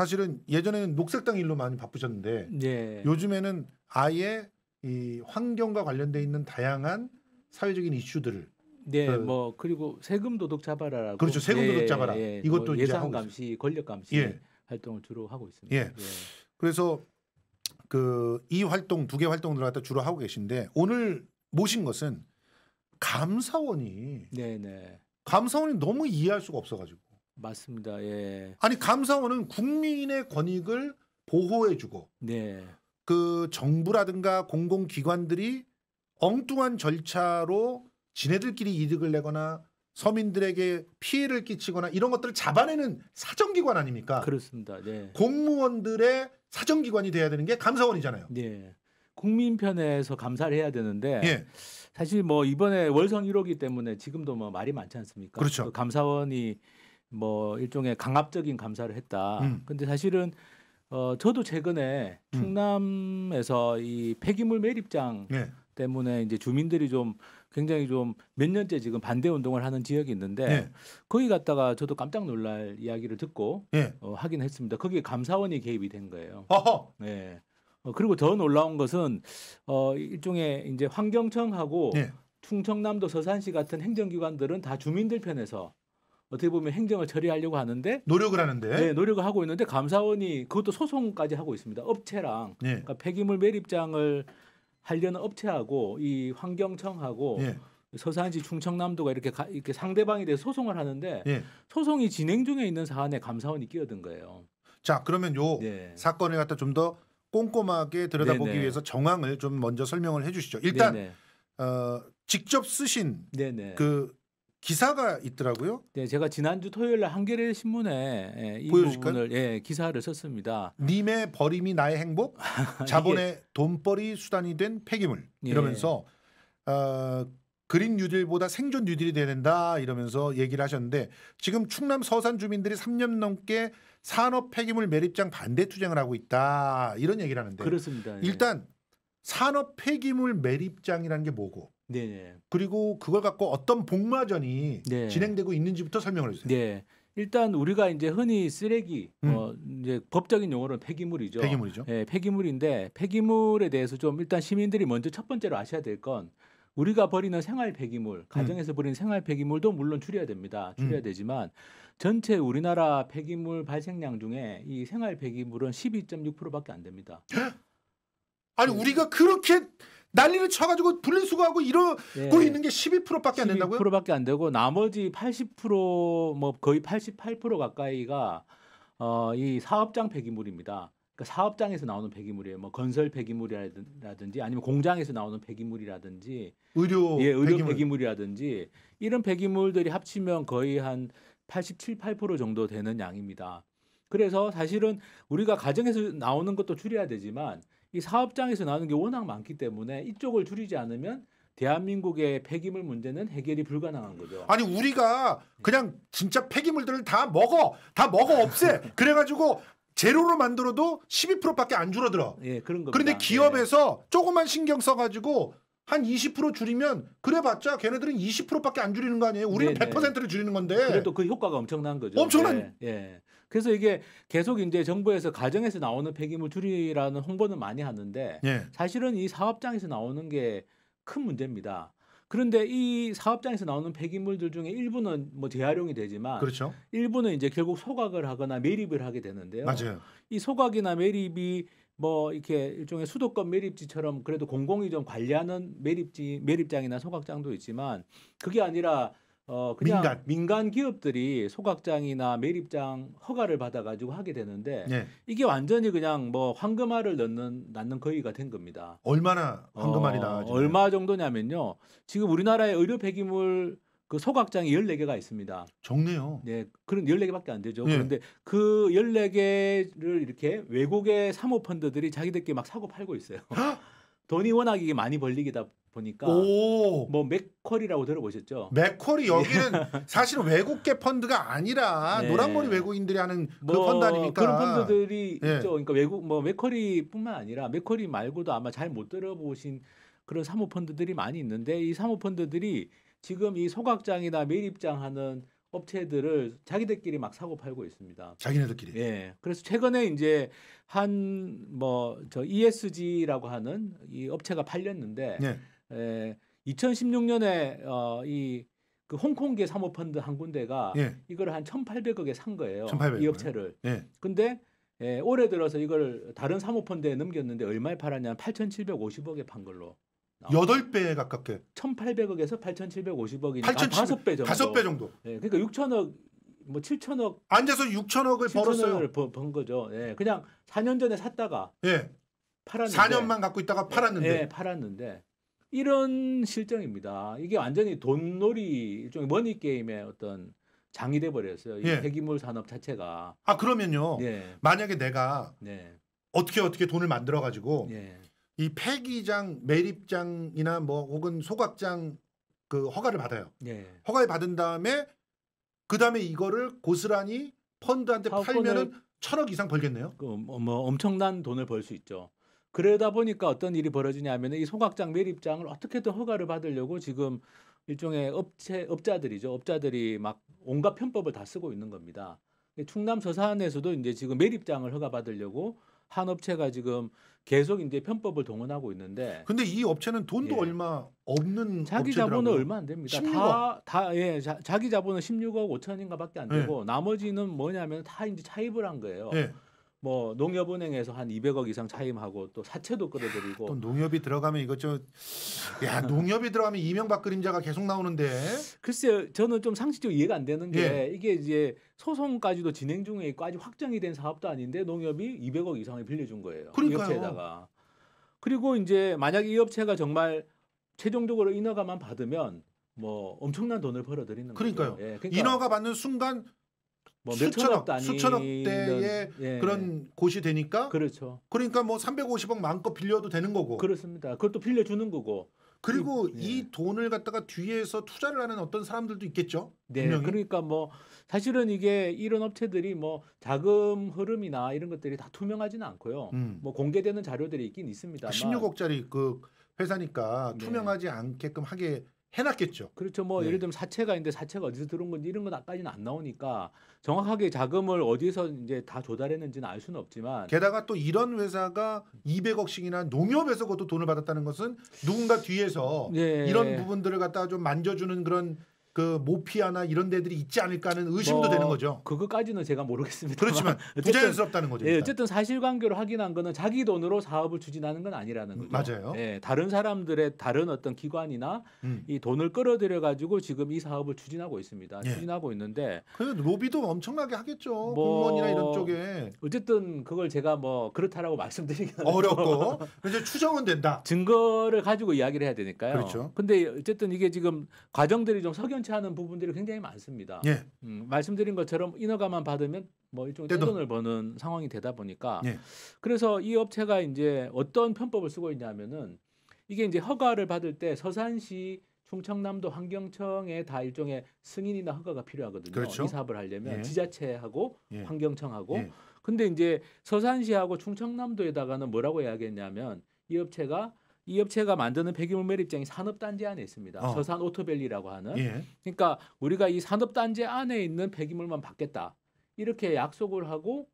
사실은 예전에는 녹색당 일로 많이 바쁘셨는데 예. 요즘에는 아예 이 환경과 관련돼 있는 다양한 사회적인 이슈들을 네, 그, 뭐 그리고 세금 도둑 잡아라라고 그렇죠 세금 도둑 예, 잡아라 예, 뭐 이것도 뭐 예산 감시, 권력 감시 예. 활동을 주로 하고 있습니다. 예. 예. 그래서 그 이 활동 두 개 활동들을 갖다 주로 하고 계신데 오늘 모신 것은 감사원이 네네. 네. 감사원이 너무 이해할 수가 없어가지고 맞습니다. 예. 아니 감사원은 국민의 권익을 보호해주고 네. 그 정부라든가 공공기관들이 엉뚱한 절차로 지네들끼리 이득을 내거나 서민들에게 피해를 끼치거나 이런 것들을 잡아내는 사정기관 아닙니까? 그렇습니다. 네. 공무원들의 사정기관이 돼야 되는 게 감사원이잖아요. 네. 국민 편에서 감사를 해야 되는데 예. 사실 뭐 이번에 월성 1호기 때문에 지금도 뭐 말이 많지 않습니까? 그렇죠. 그 감사원이 뭐 일종의 강압적인 감사를 했다. 음. 근데 사실은 어 저도 최근에 음. 충남에서 음. 이 폐기물 매립장 네. 때문에 이제 주민들이 좀 굉장히 좀 몇 년째 지금 반대 운동을 하는 지역이 있는데 네. 거기 갔다가 저도 깜짝 놀랄 이야기를 듣고 네. 어, 하긴 했습니다. 거기에 감사원이 개입이 된 거예요. 어허. 네. 어, 그리고 더 놀라운 것은 어, 일종의 이제 환경청하고 충청남도 서산시 같은 행정기관들은 다 주민들 편에서 어떻게 보면 행정을 처리하려고 하는데 노력을 하는데 네, 노력을 하고 있는데 감사원이 그것도 소송까지 하고 있습니다. 업체랑 네. 그러니까 폐기물 매립장을 하려는 업체하고 이 환경청하고 네. 서산시 충청남도가 이렇게 가, 이렇게 상대방에 대해 소송을 하는데 네. 소송이 진행 중에 있는 사안에 감사원이 끼어든 거예요. 자 그러면 요 네. 사건을 갖다 좀 더 꼼꼼하게 들여다보기 네네. 네. 위해서 정황을 좀 먼저 설명을 해주시죠. 일단 네, 어, 직접 쓰신 네네. 그 기사가 있더라고요. 네, 제가 지난주 토요일 날 한겨레 신문에 예, 이 보여줄까요? 부분을 예, 기사를 썼습니다. 님의 버림이 나의 행복, 아, 자본의 이게... 돈벌이 수단이 된 폐기물 예. 이러면서 예. 어, 그린 뉴딜보다 생존 뉴딜이 돼야 된다 이러면서 얘기를 하셨는데 지금 충남 서산 주민들이 3년 넘게 산업 폐기물 매립장 반대 투쟁을 하고 있다 이런 얘기를 하는데 그렇습니다. 예. 일단 산업 폐기물 매립장이라는 게 뭐고 네. 그리고 그걸 갖고 어떤 복마전이 네. 진행되고 있는지부터 설명을 해주세요. 네. 일단 우리가 이제 흔히 쓰레기 음. 어 이제 법적인 용어로는 폐기물이죠. 폐기물이죠. 예, 폐기물인데 폐기물에 대해서 좀 일단 시민들이 먼저 첫 번째로 아셔야 될 건 우리가 버리는 생활 폐기물, 가정에서 음. 버리는 생활 폐기물도 물론 줄여야 됩니다. 음. 줄여야 음. 되지만 전체 우리나라 폐기물 발생량 중에 이 생활 폐기물은 12.6%밖에 안 됩니다. 아니 우리가 그렇게 난리를 쳐가지고 분리수거하고 이러고 예. 네. 있는 게 12%밖에 안 된다고요? 12%밖에 안 되고 나머지 80%뭐 거의 88% 가까이가 어, 이 사업장 폐기물입니다. 그러니까 사업장에서 나오는 폐기물이에요. 뭐 건설 폐기물이라든지 아니면 공장에서 나오는 폐기물이라든지 의료 예, 의료 폐기물. 이라든지 이런 폐기물들이 합치면 거의 한 87, 8% 정도 되는 양입니다. 그래서 사실은 우리가 가정에서 나오는 것도 줄여야 되지만 이 사업장에서 나오는 게 워낙 많기 때문에 이쪽을 줄이지 않으면 대한민국의 폐기물 문제는 해결이 불가능한 거죠. 아니 우리가 네. 그냥 진짜 폐기물들을 다 먹어, 다 먹어 없애. 그래가지고 재료로 만들어도 12%밖에 안 줄어들어. 예, 그런 거. 니다 그런데 네. 기업에서 예. 조금만 신경 써가지고 한 20% 줄이면 그래봤자 걔네들은 20%밖에 안 줄이는 거 아니에요. 우리는 네네. 100%를 줄이는 건데. 그래도 그 효과가 엄청난 거죠. 엄청난. 예. 예. 그래서 이게 계속 이제 정부에서 가정에서 나오는 폐기물 줄이라는 홍보는 많이 하는데 예. 사실은 이 사업장에서 나오는 게 큰 문제입니다. 그런데 이 사업장에서 나오는 폐기물들 중에 일부는 뭐 재활용이 되지만 그렇죠. 일부는 이제 결국 소각을 하거나 매립을 하게 되는데요. 맞아요. 이 소각이나 매립이 뭐 이렇게 일종의 수도권 매립지처럼 그래도 공공이 좀 관리하는 매립지 매립장이나 소각장도 있지만 그게 아니라 어 그냥 민간. 민간 기업들이 소각장이나 매립장 허가를 받아가지고 하게 되는데 네. 이게 완전히 그냥 뭐 황금알을 넣는 낳는 거위가 된 겁니다. 얼마나 어, 황금알이 나 어, 얼마 정도냐면요. 지금 우리나라의 의료 폐기물 그 소각장이 14개가 있습니다. 적네요. 네, 그런 14개밖에 안 되죠. 네. 그런데 그 14개를 이렇게 외국의 사모펀드들이 자기들끼리 막 사고 팔고 있어요. 돈이 워낙 이게 많이 벌리기다 보니까 오. 뭐맥컬리라고 들어보셨죠? 맥컬리 여기는 예. 사실은 외국계 펀드가 아니라 네. 노랑머리 외국인들이 하는 그런 뭐 펀드 아닙니까? 그런 펀드들이 네. 있죠. 그러니까 외국 뭐맥컬리뿐만 아니라 맥컬리 말고도 아마 잘 못 들어보신 그런 사모 펀드들이 많이 있는데 이 사모 펀드들이 지금 이 소각장이나 매립장하는 업체들을 자기들끼리 막 사고 팔고 있습니다. 자기네들끼리. 예. 그래서 최근에 이제 한 뭐 저 ESG라고 하는 이 업체가 팔렸는데 네. 예. 2016년에 어이 그 홍콩계 사모펀드 한 군데가 예. 이걸 한 1,800억에 산 거예요. 1,800억. 이 업체를. 예. 근데 예, 올해 들어서 이걸 다른 사모펀드에 넘겼는데 얼마에 팔았냐? 면 8,750억에 판 걸로. 아. 여덟 배에 가깝게. 1,800억에서 8,750억이니까 8 7 다섯 배 정도. 다배 정도. 네, 그러니까 6천억 뭐 7천억 앉아서 6천억을 억을 벌었어요. 번, 거죠. 예. 그냥 4년 전에 샀다가 예. 팔았는데 4년만 갖고 있다가 팔았는데 예, 팔았는데 이런 실정입니다. 이게 완전히 돈놀이 일종의 머니 게임의 어떤 장이 돼 버렸어요. 이 예. 폐기물 산업 자체가. 아, 그러면요. 예. 만약에 내가 네. 어떻게 어떻게 돈을 만들어 가지고 예. 이 폐기장 매립장이나 뭐 혹은 소각장 그 허가를 받아요. 네. 허가를 받은 다음에 그 다음에 이거를 고스란히 펀드한테 팔면은 천억 이상 벌겠네요. 그 뭐, 뭐 엄청난 돈을 벌 수 있죠. 그러다 보니까 어떤 일이 벌어지냐면은 이 소각장 매립장을 어떻게든 허가를 받으려고 지금 일종의 업체 업자들이죠. 업자들이 막 온갖 편법을 다 쓰고 있는 겁니다. 충남 서산에서도 이제 지금 매립장을 허가받으려고 한 업체가 지금 계속 이제 편법을 동원하고 있는데. 근데 이 업체는 돈도 예. 얼마 없는 자기 자본은 얼마 안 됩니다. 16억. 다다예 자기 자본은 16억 5천인가밖에 안 되고 예. 나머지는 뭐냐면 다 이제 차입을 한 거예요. 예. 뭐 농협은행에서 한 200억 이상 차임하고 또 사채도 끌어들이고 또 농협이 들어가면 이것 좀야 농협이 들어가면 이명박 그림자가 계속 나오는데 글쎄요 저는 좀 상식적으로 이해가 안 되는 게 예. 이게 이제 소송까지도 진행 중에 있고 아직 확정이 된 사업도 아닌데 농협이 200억 이상을 빌려준 거예요 그러니까요. 이 업체에다가 그리고 이제 만약 이 업체가 정말 최종적으로 인허가만 받으면 뭐 엄청난 돈을 벌어들이는 그러니까요. 거 예, 그러니까 인허가 받는 순간 뭐 수천억 수천억대의 예. 그런 곳이 되니까 그렇죠. 그러니까 뭐 350억 만음껏 빌려도 되는 거고 그렇습니다. 그것도 빌려주는 거고 그리고 예. 이 돈을 갖다가 뒤에서 투자를 하는 어떤 사람들도 있겠죠. 네, 분명히. 그러니까 뭐 사실은 이게 이런 업체들이 뭐 자금 흐름이나 이런 것들이 다 투명하지는 않고요. 음. 뭐 공개되는 자료들이 있긴 있습니다. 16억짜리 그, 그 회사니까 네. 투명하지 네. 않게끔 하게 해놨겠죠. 그렇죠. 뭐 네. 예를 들면 사채가 있는데 사채가 어디서 들어온 건지 이런 건 아까지는 안 나오니까 정확하게 자금을 어디서 이제 다 조달했는지는 알 수는 없지만 게다가 또 이런 회사가 200억씩이나 농협에서 그것도 돈을 받았다는 것은 누군가 뒤에서 네. 이런 부분들을 갖다가 좀 만져주는 그런 그 모피아나 이런 데들이 있지 않을까 하는 의심도 뭐, 되는 거죠. 그거까지는 제가 모르겠습니다. 그렇지만 부자연스럽다는 거죠. 예, 어쨌든 사실관계로 확인한 거는 자기 돈으로 사업을 추진하는 건 아니라는 거죠. 맞아요. 예, 다른 사람들의 다른 어떤 기관이나 음. 이 돈을 끌어들여 가지고 지금 이 사업을 추진하고 있습니다. 예. 추진하고 있는데 그 로비도 엄청나게 하겠죠. 뭐, 공무원이나 이런 쪽에. 어쨌든 그걸 제가 뭐 그렇다라고 말씀드리기는 어렵고 이제 추정은 된다. 증거를 가지고 이야기를 해야 되니까요. 그렇죠. 근데 어쨌든 이게 지금 과정들이 좀 석연 석연치 않은 부분들이 굉장히 많습니다. 예. 음, 말씀드린 것처럼 인허가만 받으면 뭐 일종의 떼돈을 버는 상황이 되다 보니까 예. 그래서 이 업체가 이제 어떤 편법을 쓰고 있냐면은 이게 이제 허가를 받을 때 서산시 충청남도 환경청에 다 일종의 승인이나 허가가 필요하거든요. 그렇죠. 이 사업을 하려면 예. 지자체하고 예. 환경청하고 예. 근데 이제 서산시하고 충청남도에다가는 뭐라고 해야겠냐면이 업체가 이 업체가 만드는 폐기물 매립장이 산업단지 안에 있습니다. 어. 서산 오토밸리라고 하는. 예. 그러니까 우리가 이 산업단지 안에 있는 폐기물만 받겠다. 이렇게 약속을 하고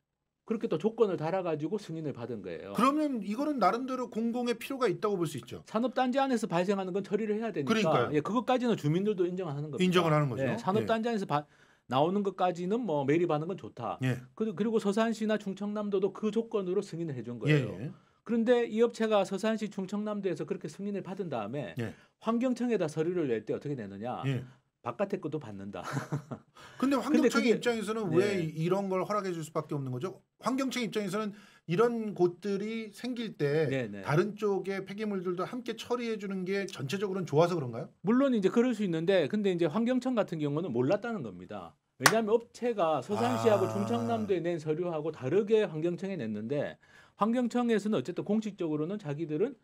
그렇게 또 조건을 달아가지고 승인을 받은 거예요. 그러면 이거는 나름대로 공공의 필요가 있다고 볼 수 있죠. 산업단지 안에서 발생하는 건 처리를 해야 되니까. 그러니까요. 예, 그것까지는 주민들도 인정하는 겁니다. 인정을 하는 거죠. 예, 산업단지 안에서 바, 나오는 것까지는 뭐 매립하는 건 좋다. 예. 그리고 서산시나 충청남도도 그 조건으로 승인을 해준 거예요. 예, 예. 그런데 이 업체가 서산시 충청남도에서 그렇게 승인을 받은 다음에 예. 환경청에다 서류를 낼 때 어떻게 내느냐? 예. 바깥에 것도 받는다. 근데 환경청 의 입장에서는 네. 왜 예. 이런 걸 허락해 줄 수밖에 없는 거죠? 환경청 입장에서는 이런 곳들이 생길 때 네, 네. 다른 쪽의 폐기물들도 함께 처리해 주는 게 전체적으로는 좋아서 그런가요? 물론 이제 그럴 수 있는데 근데 이제 환경청 같은 경우는 몰랐다는 겁니다. 왜냐하면 업체가 서산시하고 아... 충청남도에 낸 서류하고 다르게 환경청에 냈는데 환경청에서는 어쨌든 공식적으로는 자기들은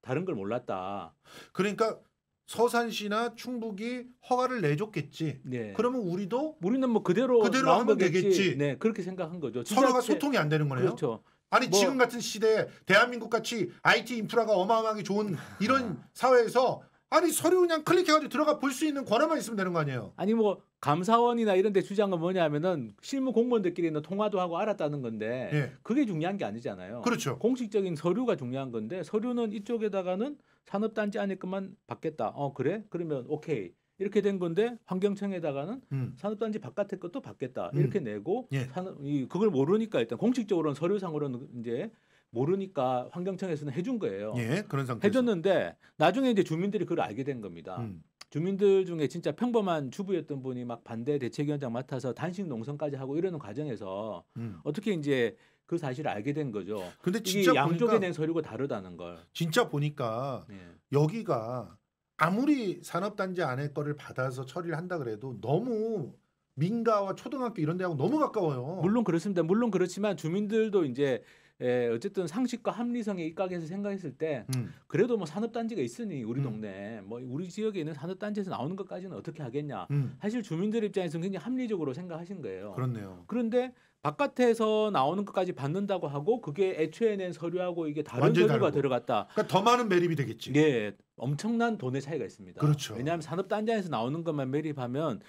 다른 걸 몰랐다. 그러니까 서산시나 충북이 허가를 내줬겠지. 네. 그러면 우리도 우리는 뭐 그대로 그대로 하면 되겠지. 네, 그렇게 생각한 거죠. 서로가 소통이 안 되는 거네요. 그렇죠. 아니 뭐, 지금 같은 시대에 대한민국 같이 IT 인프라가 어마어마하게 좋은 이런 아. 사회에서 아니 서류 그냥 클릭해가지고 들어가 볼 수 있는 권한만 있으면 되는 거 아니에요? 아니 뭐 감사원이나 이런데 주장은 뭐냐면은 실무 공무원들끼리는 통화도 하고 알았다는 건데 예. 그게 중요한 게 아니잖아요. 그렇죠. 공식적인 서류가 중요한 건데 서류는 이쪽에다가는 산업단지 안에 것만 받겠다. 어 그래? 그러면 오케이. 이렇게 된 건데 환경청에다가는 음. 산업단지 바깥에 것도 받겠다 음. 이렇게 내고 예. 산업 이 그걸 모르니까 일단 공식적으로는 서류상으로는 이제 모르니까 환경청에서는 해준 거예요. 예, 그런 상태. 해줬는데 나중에 이제 주민들이 그걸 알게 된 겁니다. 음. 주민들 중에 진짜 평범한 주부였던 분이 막 반대 대책위원장 맡아서 단식 농성까지 하고 이러는 과정에서 음. 어떻게 이제 그 사실을 알게 된 거죠. 근데 진짜 양쪽에 낸 서류가 다르다는 걸. 진짜 보니까 예. 여기가 아무리 산업단지 안에 거를 받아서 처리를 한다 그래도 너무 민가와 초등학교 이런 데하고 너무 가까워요. 물론 그렇습니다. 물론 그렇지만 주민들도 이제 예, 어쨌든 상식과 합리성에입각해서 생각했을 때 음. 그래도 뭐 산업단지가 있으니 우리 음. 동네 뭐 우리 지역에 있는 산업단지에서 나오는 것까지는 어떻게 하겠냐. 음. 사실 주민들 입장에서는 굉장히 합리적으로 생각하신 거예요. 그렇네요. 그런데 바깥에서 나오는 것까지 받는다고 하고 그게 애초에 낸 서류하고 이게 다른 서류가 들어갔다. 그러니까 더 많은 매립이 되겠지. 예, 엄청난 돈의 차이가 있습니다. 그렇죠. 왜냐하면 산업단지에서 나오는 것만 매립하면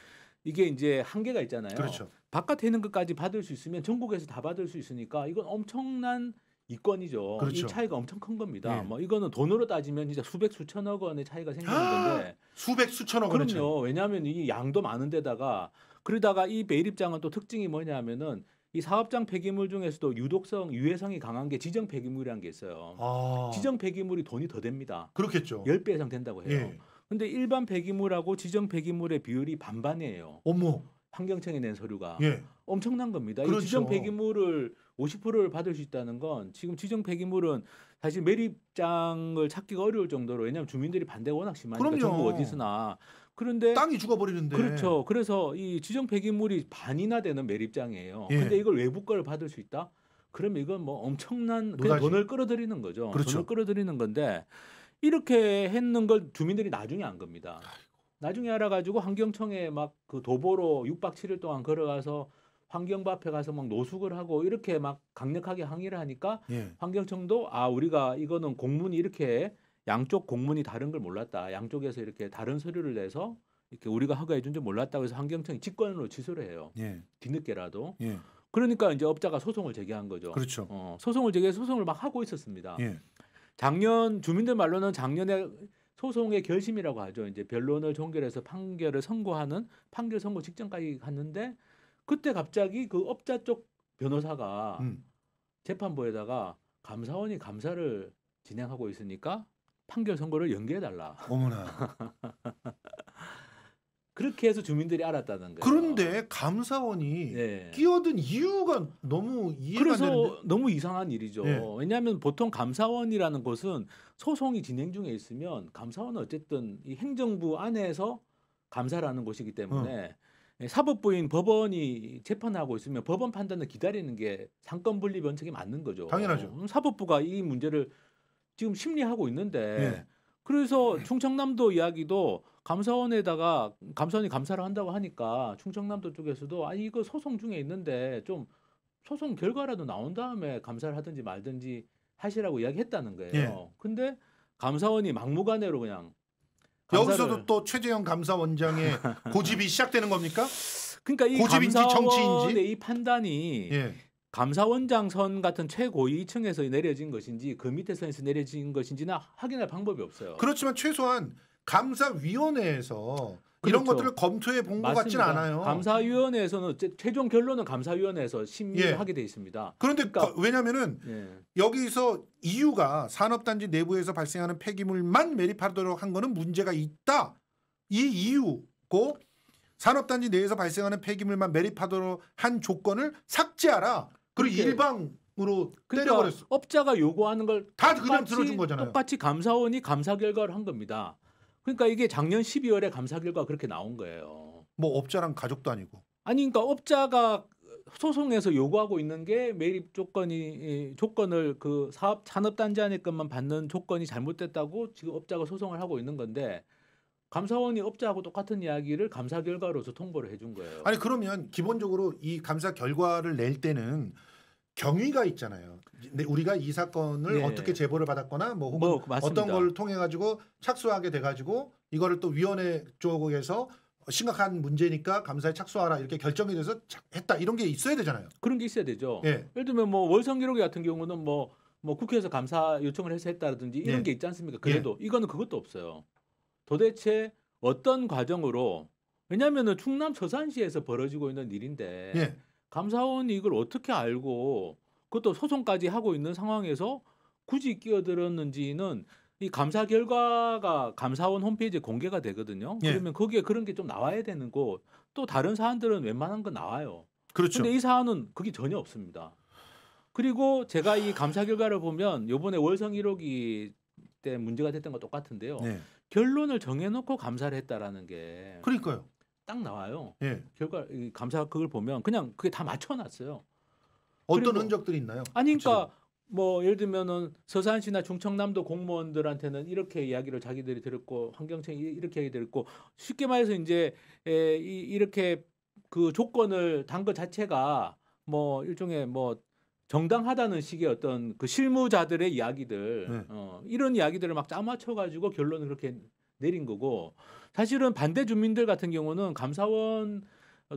이게 이제 한계가 있잖아요. 그렇죠. 바깥에 있는 것까지 받을 수 있으면 전국에서 다 받을 수 있으니까 이건 엄청난 이권이죠. 그렇죠. 이 차이가 엄청 큰 겁니다. 네. 뭐 이거는 돈으로 따지면 진짜 수백 수천억 원의 차이가 생기는 아, 건데 수백 수천억 원의 그럼요. 왜냐하면 이 양도 많은데다가 그러다가 이매입장은또 특징이 뭐냐면은 이 사업장 폐기물 중에서도 유독성 유해성이 강한 게 지정 폐기물이라는 게 있어요. 아. 지정 폐기물이 돈이 더 됩니다. 그렇겠죠. 10배 이상 된다고 해요. 그런데 예. 일반 폐기물하고 지정 폐기물의 비율이 반반이에요. 어머. 환경청에낸 서류가 예. 엄청난 겁니다. 그렇죠. 이 지정 폐기물을 50%를 받을 수 있다는 건 지금 지정 폐기물은 사실 매립장을 찾기가 어려울 정도로 왜냐하면 주민들이 반대가 워낙 심하니까 그럼요. 정부 어디서나 그런데 땅이 죽어버리는데 그렇죠. 그래서 이 지정 폐기물이 반이나 되는 매립장이에요. 예. 근데 이걸 외부 걸 받을 수 있다? 그럼 이건 뭐 엄청난 그냥 돈을 끌어들이는 거죠. 그렇죠. 돈을 끌어들이는 건데 이렇게 했는 걸 주민들이 나중에 안 겁니다. 나중에 알아가지고 환경청에 막 그 도보로 6박 7일 동안 걸어가서 환경부앞에 가서 막 노숙을 하고 이렇게 막 강력하게 항의를 하니까 예. 환경청도 아 우리가 이거는 공문이 이렇게 양쪽 공문이 다른 걸 몰랐다. 양쪽에서 이렇게 다른 서류를 내서 이렇게 우리가 허가해 준 줄 몰랐다고 해서 환경청이 직권으로 취소를 해요. 예. 뒤늦게라도. 예. 그러니까 이제 업자가 소송을 제기한 거죠. 그렇죠. 어, 소송을 제기해 소송을 막 하고 있었습니다. 예. 작년 주민들 말로는 작년에 소송의 결심이라고 하죠. 이제 변론을 종결해서 판결을 선고하는 판결 선고 직전까지 갔는데 그때 갑자기 그 업자 쪽 변호사가 음. 재판부에다가 감사원이 감사를 진행하고 있으니까 판결 선고를 연기해 달라. 어머나. 그렇게 해서 주민들이 알았다는 거예요. 그런데 감사원이 네. 끼어든 이유가 너무 이해가 그래서 되는데? 너무 이상한 일이죠. 네. 왜냐하면 보통 감사원이라는 곳은 소송이 진행 중에 있으면 감사원은 어쨌든 이 행정부 안에서 감사라는 곳이기 때문에 어. 사법부인 법원이 재판하고 있으면 법원 판단을 기다리는 게 상권 분리원칙이 맞는 거죠. 당연하죠. 음, 사법부가 이 문제를 지금 심리하고 있는데. 네. 그래서 충청남도 이야기도 감사원에다가 감사원이 감사를 한다고 하니까 충청남도 쪽에서도 아니 이거 소송 중에 있는데 좀 소송 결과라도 나온 다음에 감사를 하든지 말든지 하시라고 이야기했다는 거예요. 예. 근데 감사원이 막무가내로 그냥 여기서도 또 최재형 감사원장의 고집이 시작되는 겁니까? 그러니까 이 고집인지 정치인지 이 판단이 예. 감사원장 선 같은 최고위 층에서 내려진 것인지 그 밑에 선에서 내려진 것인지나 확인할 방법이 없어요. 그렇지만 최소한 감사위원회에서 그렇죠. 이런 것들을 검토해 본 것 같지는 않아요. 감사위원회에서는 최종 결론은 감사위원회에서 심의하게 예. 돼 있습니다. 그런데 그러니까, 거, 왜냐면은 예. 여기서 이유가 산업단지 내부에서 발생하는 폐기물만 매립하도록 한 거는 문제가 있다. 이 이유고 산업단지 내에서 발생하는 폐기물만 매립하도록 한 조건을 삭제하라. 그리고 일방으로 그러니까 때려버렸어. 업자가 요구하는 걸다 그냥 들어준 거잖아요. 똑같이 감사원이 감사 결과를 한 겁니다. 그러니까 이게 작년 12월에 감사 결과 그렇게 나온 거예요. 뭐 업자랑 가족도 아니고. 아니 그러니까 업자가 소송에서 요구하고 있는 게 매입 조건이 조건을 그 사업 산업 단지안에것만 받는 조건이 잘못됐다고 지금 업자가 소송을 하고 있는 건데 감사원이 업자하고 똑같은 이야기를 감사 결과로서 통보를 해준 거예요. 아니 그러면 기본적으로 이 감사 결과를 낼 때는 경위가 있잖아요. 근데 우리가 이 사건을 네. 어떻게 제보를 받았거나 뭐 혹은 뭐, 어떤 걸 통해 가지고 착수하게 돼 가지고 이거를 또 위원회 쪽에서 심각한 문제니까 감사에 착수하라 이렇게 결정이 돼서 했다 이런 게 있어야 되잖아요. 그런 게 있어야 되죠. 예. 예를 들면 뭐 월성 기록기 같은 경우는 뭐, 뭐 국회에서 감사 요청을 해서 했다든지 이런 예. 게 있지 않습니까? 그래도 예. 이거는 그것도 없어요. 도대체 어떤 과정으로 왜냐하면은 충남 서산시에서 벌어지고 있는 일인데 예. 감사원이 이걸 어떻게 알고 그것도 소송까지 하고 있는 상황에서 굳이 끼어들었는지는 이 감사 결과가 감사원 홈페이지에 공개가 되거든요. 예. 그러면 거기에 그런 게 좀 나와야 되는 거또 다른 사안들은 웬만한 건 나와요. 그렇죠. 근데 이 사안은 그게 전혀 없습니다. 그리고 제가 이 감사 결과를 보면 요번에 월성 1호기 때 문제가 됐던 거 똑같은데요. 네. 결론을 정해놓고 감사를 했다라는 게 그러니까요. 딱 나와요. 예. 결과 감사 그걸 보면 그냥 그게 다 맞춰놨어요. 어떤 흔적들이 있나요? 아니 그러니까 뭐 예를 들면은 서산시나 충청남도 공무원들한테는 이렇게 이야기를 자기들이 들었고 환경청이 이렇게 얘기 들었고 쉽게 말해서 이제 에, 이, 이렇게 그 조건을 단것 자체가 뭐 일종의 뭐 정당하다는 식의 어떤 그 실무자들의 이야기들 네. 어, 이런 이야기들을 막 짜맞춰 가지고 결론을 그렇게 내린 거고 사실은 반대 주민들 같은 경우는 감사원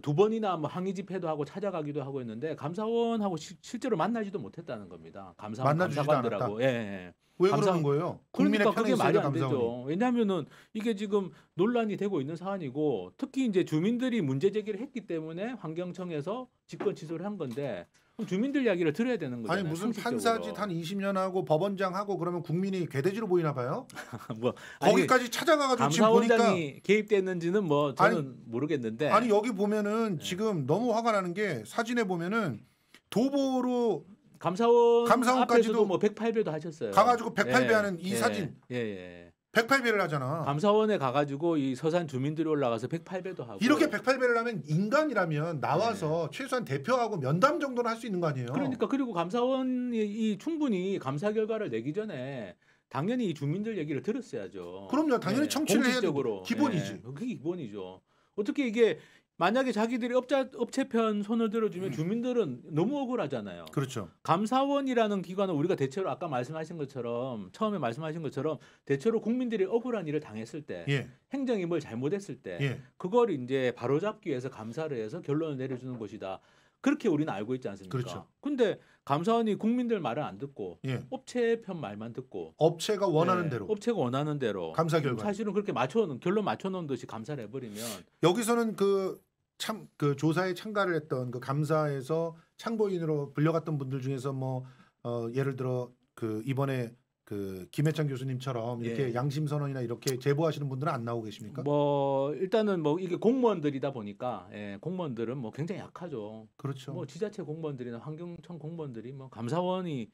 두 번이나 뭐 항의 집회도 하고 찾아가기도 하고 했는데 감사원하고 시, 실제로 만나지도 못했다는 겁니다. 감사 감사관들하고 예, 예. 왜 감사... 그런 거예요? 그러니까 그게 말이 안 감사원이. 되죠. 왜냐하면은 이게 지금 논란이 되고 있는 사안이고 특히 이제 주민들이 문제 제기를 했기 때문에 환경청에서 직권 취소를 한 건데 그럼 주민들 이야기를 들어야 되는 거죠아니 무슨 판사지단 20년 하고 법원장 하고 그러면 국민이 개돼지로 보이나 봐요? 뭐 거기까지 그 찾아가가지고 지금 보니까 개입됐는지는 뭐 저는 아니, 모르겠는데 아니 여기 보면은 네. 지금 너무 화가 나는 게 사진에 보면은 도보로 감사원 감사원까지도 뭐 108배도 하셨어요. 가가지고 108배하는 예. 이 예, 사진. 예, 예. 108배를 하잖아. 감사원에 가가지고 이 서산 주민들이 올라가서 108배도 하고 이렇게 108배를 하면 인간이라면 나와서 네. 최소한 대표하고 면담 정도는 할 수 있는 거 아니에요? 그러니까 그리고 감사원이 이 충분히 감사 결과를 내기 전에 당연히 이 주민들 얘기를 들었어야죠. 그럼요, 당연히 네. 청취를 해야 되고 기본이지. 예, 그게 기본이죠. 어떻게 이게 만약에 자기들이 업자, 업체편 손을 들어주면 음. 주민들은 너무 억울하잖아요. 그렇죠. 감사원이라는 기관은 우리가 대체로 아까 말씀하신 것처럼 처음에 말씀하신 것처럼 대체로 국민들이 억울한 일을 당했을 때 예. 행정이 뭘 잘못했을 때 예. 그걸 이제 바로잡기 위해서 감사를 해서 결론을 내려주는 곳이다. 그렇게 우리는 알고 있지 않습니까? 그렇죠. 근데 감사원이 국민들 말을 안 듣고 예. 업체 편 말만 듣고 업체가 원하는 네, 대로 업체가 원하는 대로 감사 결과 사실은 그렇게 맞춰 놓은 결론 맞춰 놓은 듯이 감사를 해버리면 여기서는 그 참그 조사에 참가를 했던 그 감사에서 참고인으로 불려갔던 분들 중에서 뭐 어, 예를 들어 그 이번에 그 김해찬 교수님처럼 예. 이렇게 예. 양심 선언이나 이렇게 제보하시는 분들은 안 나오고 계십니까? 뭐 일단은 뭐 이게 공무원들이다 보니까 예, 공무원들은 뭐 굉장히 약하죠. 그렇죠. 뭐 지자체 공무원들이나 환경청 공무원들이 뭐 감사원이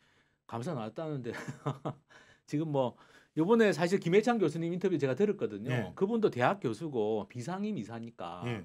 감사 나왔다는데 지금 뭐 요번에 사실 김해찬 교수님 인터뷰 제가 들었거든요. 예. 그분도 대학 교수고 비상임 이사니까 예.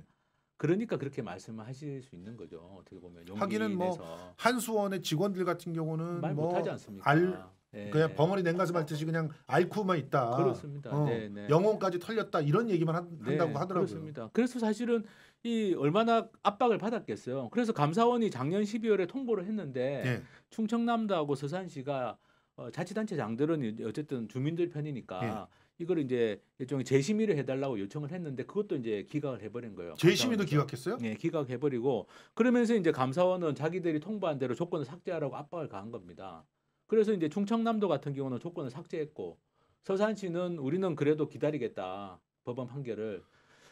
그러니까 그렇게 말씀을 하실 수 있는 거죠. 어떻게 보면 하기는 뭐 한수원의 직원들 같은 경우는 말뭐 못하지 않습니까? 알, 네. 그냥 예. 벙어리 냉가슴 앓듯이 그냥 앓고만 있다. 그렇습니다. 어, 네, 네. 영혼까지 털렸다 이런 얘기만 한, 네, 다고 하더라고요. 그렇습니다. 그래서 사실은 이 얼마나 압박을 받았겠어요. 그래서 감사원이 작년 12월에 통보를 했는데 네. 충청남도하고 서산시가 어, 자치단체 장들은 어쨌든 주민들 편이니까 이걸 이제 일종의 재심의를 해달라고 요청을 했는데 그것도 이제 기각을 해버린 거예요. 재심의도 기각했어요? 네, 예, 기각해버리고 그러면서 이제 감사원은 자기들이 통보한 대로 조건을 삭제하라고 압박을 가한 겁니다. 그래서 이제 충청남도 같은 경우는 조건을 삭제했고 서산시는 우리는 그래도 기다리겠다 법원 판결을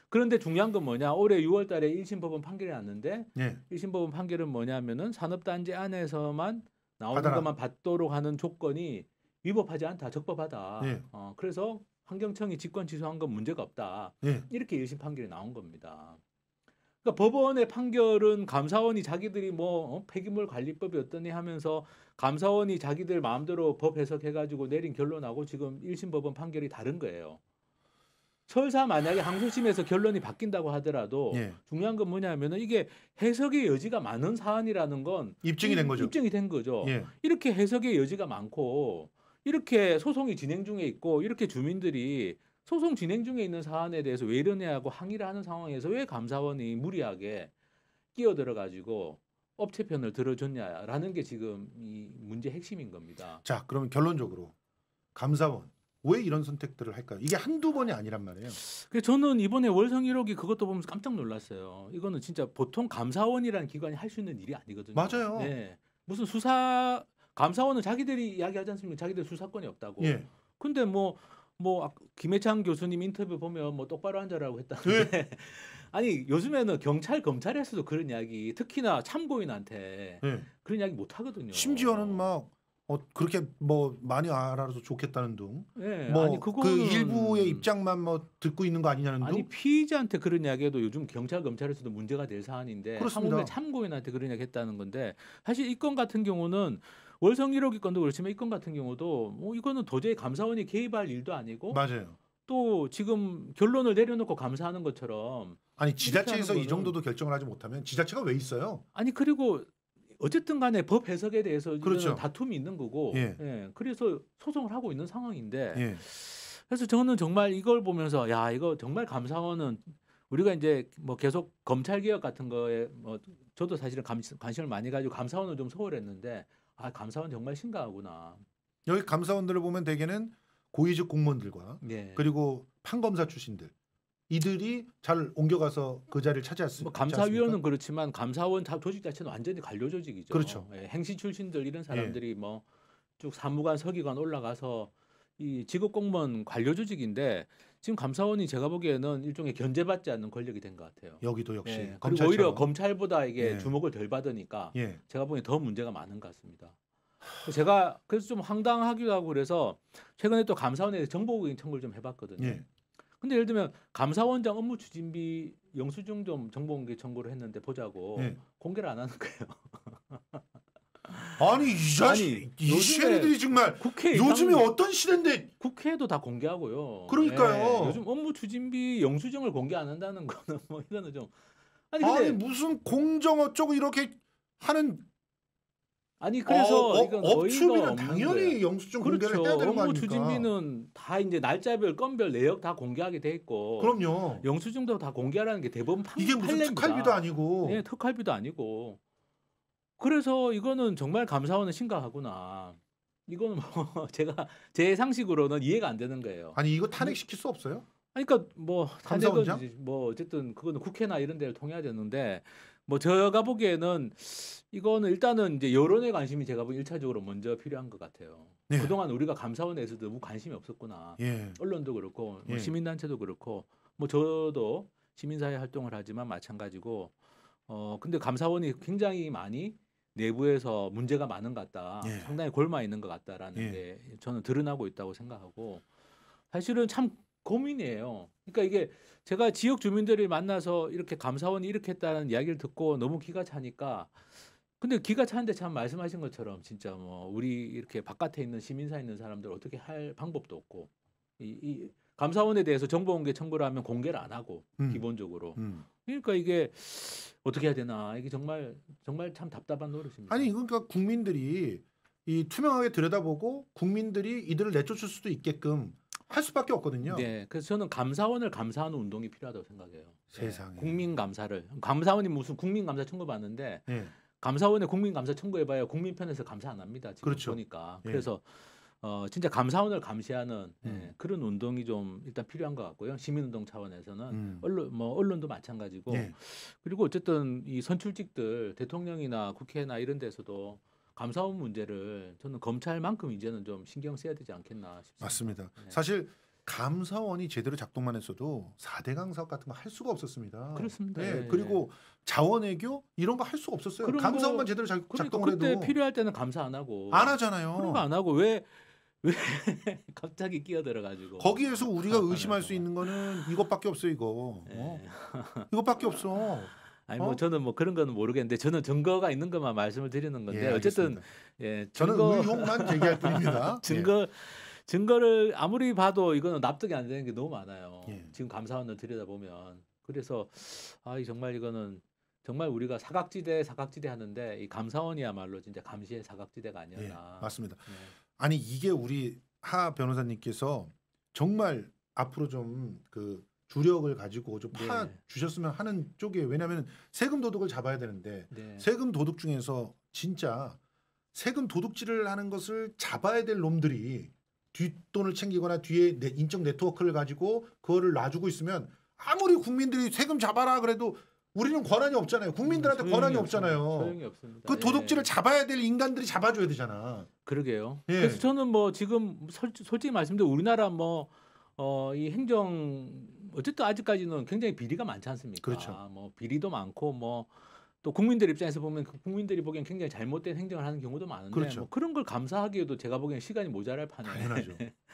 그런데 중요한 건 뭐냐 올해 6월달에 1심 법원 판결이 났는데 예. 1심 법원 판결은 뭐냐면은 산업단지 안에서만 나오는 받아라. 것만 받도록 하는 조건이 위법하지 않다, 적법하다. 예. 어, 그래서 환경청이 직권 취소한 건 문제가 없다. 예. 이렇게 일심 판결이 나온 겁니다. 그러니까 법원의 판결은 감사원이 자기들이 뭐 어, 폐기물 관리법이 어떠니 하면서 감사원이 자기들 마음대로 법 해석해가지고 내린 결론하고 지금 일심 법원 판결이 다른 거예요. 설사 만약에 항소심에서 결론이 바뀐다고 하더라도 예. 중요한 건 뭐냐면은 이게 해석의 여지가 많은 사안이라는 건 입증이 된 거죠. 입증이 된 거죠. 예. 이렇게 해석의 여지가 많고 이렇게 소송이 진행 중에 있고 이렇게 주민들이 소송 진행 중에 있는 사안에 대해서 왜 이러냐고 항의를 하는 상황에서 왜 감사원이 무리하게 끼어들어 가지고 업체 편을 들어줬냐라는 게 지금 이 문제 핵심인 겁니다. 자, 그러면 결론적으로 감사원 왜 이런 선택들을 할까요? 이게 한두 번이 아니란 말이에요. 그 저는 이번에 월성 1호이 그것도 보면서 깜짝 놀랐어요. 이거는 진짜 보통 감사원이라는 기관이 할 수 있는 일이 아니거든요. 맞아요. 네. 무슨 수사 감사원은 자기들이 이야기하지 않습니까? 자기들 수사권이 없다고. 예. 근데 뭐뭐 뭐, 뭐 아, 김해창 교수님 인터뷰 보면 뭐 똑바로 앉아라고 했다는데 예. 아니 요즘에는 경찰 검찰에서도 그런 이야기 특히나 참고인한테 예. 그런 이야기 못 하거든요. 심지어는 막 어, 그렇게 뭐 많이 알아서 좋겠다는 둥. 예, 뭐 아니 그 그거는 그 일부의 음. 입장만 뭐 듣고 있는 거 아니냐는 둥. 아니 피의자한테 그런 이야기해도 요즘 경찰 검찰에서도 문제가 될 사안인데 그렇습니다. 참고인한테 그런 이야기했다는 건데 사실 이 건 같은 경우는 월성 기호 기건도 그렇지만 이 건 같은 경우도 뭐 이거는 도저히 감사원이 개입할 일도 아니고 맞아요. 또 지금 결론을 내려놓고 감사하는 것처럼 아니 지자체에서 이 정도도 결정을 하지 못하면 지자체가 왜 있어요? 아니 그리고 어쨌든 간에 법 해석에 대해서 그렇죠. 다툼이 있는 거고 예. 예. 그래서 소송을 하고 있는 상황인데 예. 그래서 저는 정말 이걸 보면서 야 이거 정말 감사원은 우리가 이제 뭐 계속 검찰 개혁 같은 거에 뭐 저도 사실은 감, 관심을 많이 가지고 감사원을 좀 소홀했는데 아 감사원 정말 심각하구나. 여기 감사원들을 보면 대개는 고위직 공무원들과 네. 그리고 판검사 출신들 이들이 잘 옮겨가서 그 자리를 차지했습니다. 뭐 감사위원은 그렇지만 감사원 조직 자체는 완전히 관료 조직이죠. 그렇죠. 예, 행시 출신들 이런 사람들이 예. 뭐쭉 사무관, 서기관 올라가서 이 직업 공무원 관료 조직인데 지금 감사원이 제가 보기에는 일종의 견제받지 않는 권력이 된 것 같아요. 여기도 역시 예. 그리고 오히려 검찰보다 이게 예. 주목을 덜 받으니까 예. 제가 보기엔 더 문제가 많은 것 같습니다. 제가 그래서 좀 황당하기도 하고 그래서 최근에 또 감사원에 정보국인 청구를 좀 해봤거든요. 예. 근데 예를 들면 감사원장 업무 추진비 영수증 좀 정보공개 청구를 했는데 보자고 예. 공개를 안 하는 거예요. 아니 이 자식 이 시애들이 정말 국회 요즘에 어떤 시대인데 국회도 다 공개하고요. 그러니까요. 네, 요즘 업무 추진비 영수증을 공개 안 한다는 거는 뭐 이거는 좀 아니, 근데 아니 무슨 공정 어쩌고 이렇게 하는 아니 그래서 어, 어, 업추비는 당연히 거예요. 영수증 그렇죠. 공개를 해야 되는 거 아닙니까? 추진비는 다 이제 날짜별 건별 내역 다 공개하게 돼 있고 그럼요. 영수증도 다 공개하라는 게 대법원 판 이게 무슨 특할비도 아니고 네, 특할비도 아니고 그래서 이거는 정말 감사원은 심각하구나. 이거는 뭐 제가 제 상식으로는 이해가 안 되는 거예요. 아니 이거 뭐 탄핵시킬 수 없어요? 아니 그러니까 뭐 탄핵은 뭐 어쨌든 그거는 국회나 이런 데를 통해야 되는데 뭐 제가 보기에는 이거는 일단은 이제 여론의 관심이 제가 보기 일차적으로 먼저 필요한 것 같아요. 예. 그동안 우리가 감사원에서도 너무 뭐 관심이 없었구나. 예. 언론도 그렇고 뭐 예. 시민단체도 그렇고 뭐 저도 시민사회 활동을 하지만 마찬가지고 어 근데 감사원이 굉장히 많이 내부에서 문제가 많은 것 같다. 예. 상당히 골마 있는 것 같다라는 예. 게 저는 드러나고 있다고 생각하고 사실은 참 고민이에요. 그러니까 이게 제가 지역 주민들을 만나서 이렇게 감사원이 이렇게 했다는 이야기를 듣고 너무 기가 차니까 근데 기가 차는데 참 말씀하신 것처럼 진짜 뭐 우리 이렇게 바깥에 있는 시민사 있는 사람들 어떻게 할 방법도 없고 이, 이 감사원에 대해서 정보공개 청구를 하면 공개를 안 하고 음. 기본적으로 음. 그러니까 이게 어떻게 해야 되나 이게 정말 정말 참 답답한 노릇입니다. 아니 그러니까 국민들이 이 투명하게 들여다보고 국민들이 이들을 내쫓을 수도 있게끔 할 수밖에 없거든요. 네, 그래서 저는 감사원을 감사하는 운동이 필요하다고 생각해요. 네, 세상에 국민 감사를 감사원이 무슨 국민 감사 청구 받는데 네. 감사원에 국민 감사 청구해봐야 국민 편에서 감사 안 합니다. 지금 그렇죠. 보니까 예. 그래서. 어, 진짜 감사원을 감시하는 예, 음. 예, 그런 운동이 좀 일단 필요한 것 같고요. 시민운동 차원에서는 음. 언론 뭐 언론도 마찬가지고 예. 그리고 어쨌든 이 선출직들 대통령이나 국회나 이런 데서도 감사원 문제를 저는 검찰만큼 이제는 좀 신경 써야 되지 않겠나 싶습니다. 맞습니다. 예. 사실 감사원이 제대로 작동만 했어도 4대강 사업 같은 거 할 수가 없었습니다. 그렇습니다. 네. 예, 그리고 자원외교 이런 거 할 수가 없었어요. 감사원만 거, 제대로 작, 그러니까 그때 해도 필요할 때는 감사 안 하고 안 하잖아요. 그런 거 안 하고 왜왜 갑자기 끼어들어가지고 거기에서 우리가 의심할 수 있는 거는 이것밖에 없어 이거 어? 이것밖에 없어 아니 뭐 어? 저는 뭐 그런 건 모르겠는데 저는 증거가 있는 것만 말씀을 드리는 건데 예, 어쨌든 예 증거, 저는 의혹만 얘기할 뿐입니다 증거 예. 증거를 아무리 봐도 이거는 납득이 안 되는 게 너무 많아요 예. 지금 감사원을 들여다보면 그래서 아 정말 이거는 정말 우리가 사각지대 사각지대 하는데 이 감사원이야말로 진짜 감시의 사각지대가 아니었나 예, 맞습니다 예. 아니 이게 우리 하 변호사님께서 정말 앞으로 좀 그 주력을 가지고 좀파 네. 주셨으면 하는 쪽에 왜냐하면 세금 도둑을 잡아야 되는데 네. 세금 도둑 중에서 진짜 세금 도둑질을 하는 것을 잡아야 될 놈들이 뒷돈을 챙기거나 뒤에 인적 네트워크를 가지고 그거를 놔주고 있으면 아무리 국민들이 세금 잡아라 그래도 우리는 권한이 없잖아요. 국민들한테 음, 권한이 없잖아요 소용이 없습니다. 그 도둑질을 예. 잡아야 될 인간들이 잡아줘야 되잖아. 그러게요. 예. 그래서 저는 뭐 지금 솔, 솔직히 말씀드리면 우리나라 뭐 어, 이 행정 어쨌든 아직까지는 굉장히 비리가 많지 않습니까? 그렇죠. 뭐 비리도 많고 뭐 또 국민들 입장에서 보면 그 국민들이 보기엔 굉장히 잘못된 행정을 하는 경우도 많은데 그렇죠. 뭐 그런 걸 감사하기에도 제가 보기엔 시간이 모자랄 판에 이 당연하죠.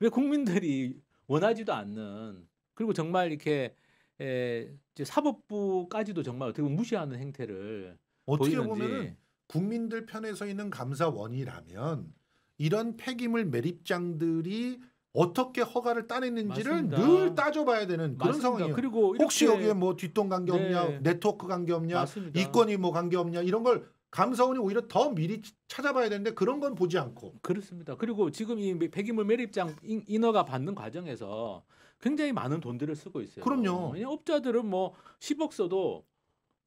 왜 국민들이 원하지도 않는 그리고 정말 이렇게 에, 예, 이제 사법부까지도 정말 어떻게 보면 무시하는 행태를 어떻게 보이는지. 보면은 국민들 편에 서 있는 감사원이라면 이런 폐기물 매립장들이 어떻게 허가를 따냈는지를 맞습니다. 늘 따져봐야 되는 그런 상황이에요. 그리고 혹시 여기에 뭐 뒷돈 관계 네. 없냐, 네. 트워크 관계 없냐, 맞습니다. 이권이 뭐 관계 없냐 이런 걸 감사원이 오히려 더 미리 찾아봐야 되는데 그런 건 보지 않고 그렇습니다. 그리고 지금 이 폐기물 매립장 인허가 받는 과정에서 굉장히 많은 돈들을 쓰고 있어요. 그럼요. 업자들은 뭐 10억 써도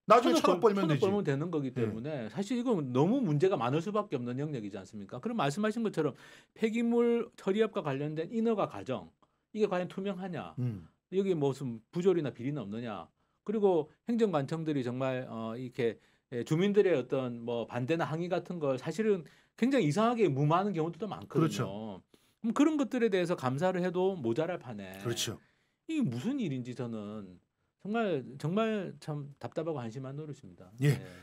나중에 천억, 벌면, 천억 벌면 되는 거기 네. 때문에 네. 사실 이건 너무 문제가 많을 수밖에 없는 영역이지 않습니까? 그럼 말씀하신 것처럼 폐기물 처리업과 관련된 인허가 과정 이게 과연 투명하냐? 음. 여기 뭐 무슨 부조리나 비리는 없느냐? 그리고 행정관청들이 정말 어, 이렇게 예, 주민들의 어떤 뭐 반대나 항의 같은 걸 사실은 굉장히 이상하게 무마하는 경우들도 많거든요. 그렇죠. 그럼 그런 것들에 대해서 감사를 해도 모자랄 판에 그렇죠. 이게 무슨 일인지 저는 정말 정말 참 답답하고 한심한 노릇입니다. 예. 네.